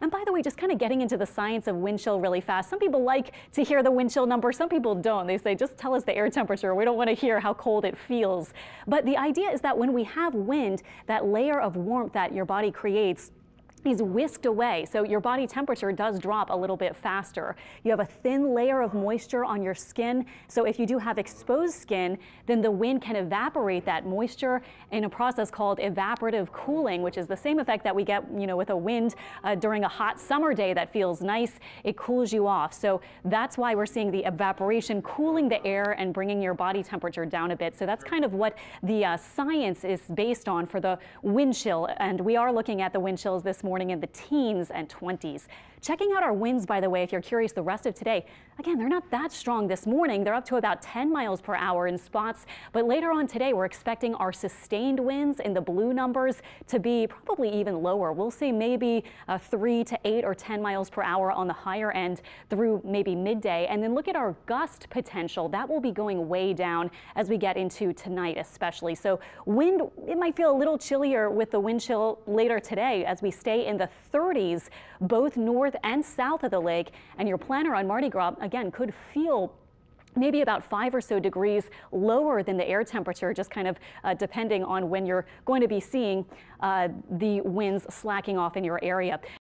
And by the way, just kind of getting into the science of wind chill really fast. Some people like to hear the wind chill number. Some people don't. They say, just tell us the air temperature. We don't want to hear how cold it feels. But the idea is that when we have wind, that layer of warmth that your body creates is whisked away. So your body temperature does drop a little bit faster. You have a thin layer of moisture on your skin. So if you do have exposed skin, then the wind can evaporate that moisture in a process called evaporative cooling, which is the same effect that we get, you know, with a wind uh, during a hot summer day that feels nice. It cools you off. So that's why we're seeing the evaporation cooling the air and bringing your body temperature down a bit. So that's kind of what the uh, science is based on for the wind chill. And we are looking at the wind chills this morning morning in the teens and 20s. Checking out our winds, by the way, if you're curious, the rest of today, again, they're not that strong this morning. They're up to about 10 miles per hour in spots, but later on today, we're expecting our sustained winds in the blue numbers to be probably even lower. We'll see maybe uh, 3 to 8 or 10 miles per hour on the higher end through maybe midday. And then look at our gust potential. That will be going way down as we get into tonight, especially. So wind, it might feel a little chillier with the wind chill later today as we stay in the 30s, both north and south of the lake. And your planner on Mardi Gras, again, could feel maybe about five or so degrees lower than the air temperature, just kind of uh, depending on when you're going to be seeing uh, the winds slacking off in your area.